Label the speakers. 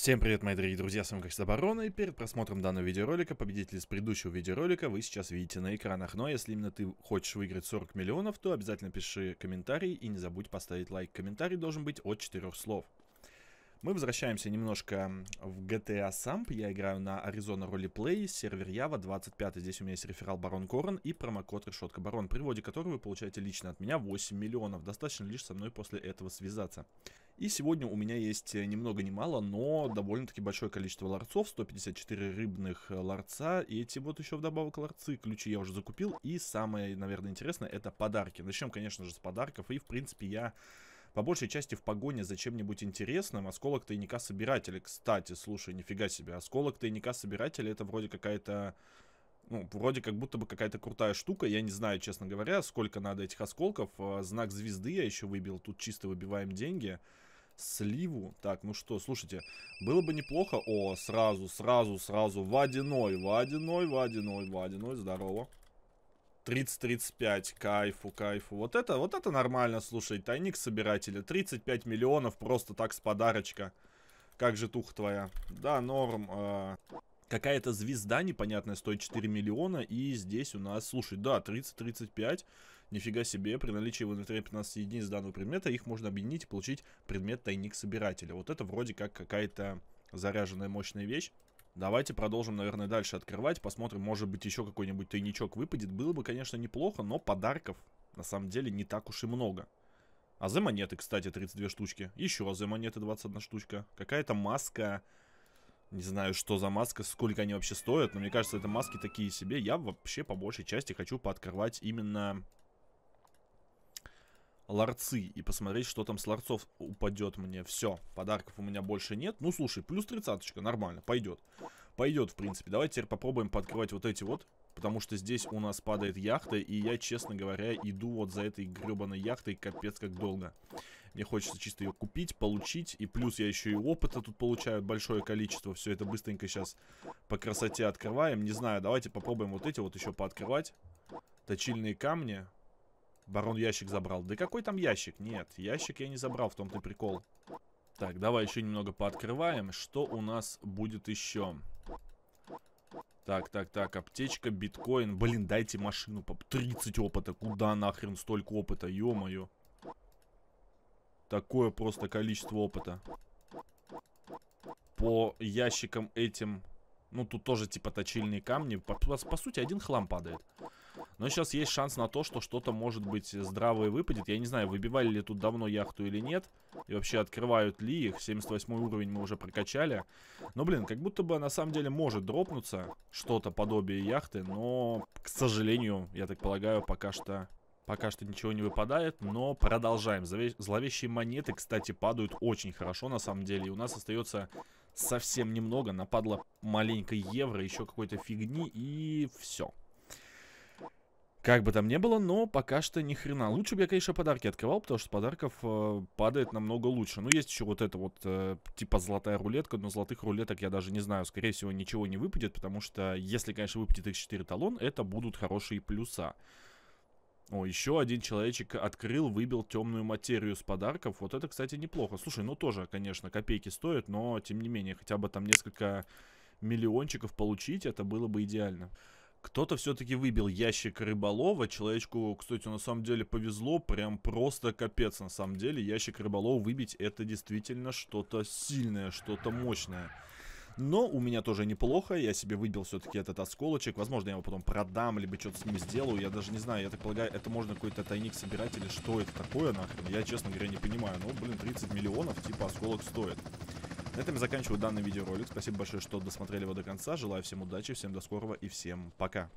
Speaker 1: Всем привет, мои дорогие друзья, с вами как всегда Барона, и перед просмотром данного видеоролика, победитель из предыдущего видеоролика вы сейчас видите на экранах. Но ну, а если именно ты хочешь выиграть 40 миллионов, то обязательно пиши комментарий и не забудь поставить лайк. Комментарий должен быть от 4 слов. Мы возвращаемся немножко в GTA Samp. Я играю на Arizona Roleplay, сервер Java 25. Здесь у меня есть реферал Барон Корон и промокод Решетка Барон, при вводе которого вы получаете лично от меня 8 миллионов. Достаточно лишь со мной после этого связаться. И сегодня у меня есть э, ни много ни мало, но довольно-таки большое количество ларцов. 154 рыбных э, ларца. И эти вот еще вдобавок ларцы. Ключи я уже закупил. И самое, наверное, интересное, это подарки. Начнем, конечно же, с подарков. И, в принципе, я по большей части в погоне за чем-нибудь интересным. Осколок тайника собирателя, кстати, слушай, нифига себе. Осколок тайника собирателя это вроде какая-то... Ну, вроде как будто бы какая-то крутая штука. Я не знаю, честно говоря, сколько надо этих осколков. А, знак звезды я еще выбил. Тут чисто выбиваем деньги сливу. Так, ну что, слушайте, было бы неплохо. О, сразу, сразу, сразу, водяной, водяной, водяной, водяной, здорово. 30-35, кайфу, кайфу. Вот это, вот это нормально, слушай, тайник собирателя. 35 миллионов просто так с подарочка. Как же туха твоя. Да, норм. Э, Какая-то звезда непонятная стоит 4 миллиона. И здесь у нас, слушай, да, 30-35. Нифига себе, при наличии в инвентаре 15 единиц данного предмета их можно объединить и получить предмет тайник собирателя. Вот это вроде как какая-то заряженная мощная вещь. Давайте продолжим, наверное, дальше открывать. Посмотрим, может быть, еще какой-нибудь тайничок выпадет. Было бы, конечно, неплохо, но подарков на самом деле не так уж и много. А за монеты, кстати, 32 штучки. Еще за монеты 21 штучка. Какая-то маска... Не знаю, что за маска, сколько они вообще стоят, но мне кажется, это маски такие себе. Я вообще по большей части хочу пооткрывать именно ларцы и посмотреть, что там с ларцов упадет мне. Все, подарков у меня больше нет. Ну, слушай, плюс тридцаточка, нормально, пойдет. Пойдет, в принципе. Давайте теперь попробуем подкрывать вот эти вот. Потому что здесь у нас падает яхта, и я, честно говоря, иду вот за этой гребаной яхтой капец как долго. Мне хочется чисто ее купить, получить, и плюс я еще и опыта тут получаю большое количество. Все это быстренько сейчас по красоте открываем. Не знаю, давайте попробуем вот эти вот еще пооткрывать. Точильные камни. Барон ящик забрал. Да какой там ящик? Нет, ящик я не забрал, в том-то прикол. Так, давай еще немного пооткрываем. Что у нас будет еще? Так, так, так, аптечка, биткоин. Блин, дайте машину по 30 опыта. Куда нахрен столько опыта, ё-моё. Такое просто количество опыта. По ящикам этим... Ну, тут тоже типа точильные камни. По, по сути, один хлам падает. Но сейчас есть шанс на то, что что-то, может быть, здравое выпадет. Я не знаю, выбивали ли тут давно яхту или нет. И вообще, открывают ли их. 78 уровень мы уже прокачали. Но, блин, как будто бы на самом деле может дропнуться что-то подобие яхты. Но, к сожалению, я так полагаю, пока что Пока что ничего не выпадает, но продолжаем. Зловещие монеты, кстати, падают очень хорошо на самом деле. И у нас остается совсем немного. Нападло маленько евро, еще какой-то фигни и все. Как бы там ни было, но пока что ни хрена. Лучше бы я, конечно, подарки открывал, потому что подарков э, падает намного лучше. Ну, есть еще вот это вот, э, типа, золотая рулетка, но золотых рулеток я даже не знаю. Скорее всего, ничего не выпадет, потому что, если, конечно, выпадет X4 талон, это будут хорошие плюса. О, еще один человечек открыл, выбил темную материю с подарков. Вот это, кстати, неплохо. Слушай, ну тоже, конечно, копейки стоят, но, тем не менее, хотя бы там несколько миллиончиков получить, это было бы идеально. Кто-то все-таки выбил ящик рыболова. Человечку, кстати, на самом деле повезло. Прям просто капец, на самом деле. Ящик рыболова выбить это действительно что-то сильное, что-то мощное. Но у меня тоже неплохо, я себе выбил все-таки этот осколочек Возможно, я его потом продам, либо что-то с ним сделаю Я даже не знаю, я так полагаю, это можно какой-то тайник собирать Или что это такое нахрен, я, честно говоря, не понимаю Но, блин, 30 миллионов, типа, осколок стоит на этом я заканчиваю данный видеоролик. Спасибо большое, что досмотрели его до конца. Желаю всем удачи, всем до скорого и всем пока.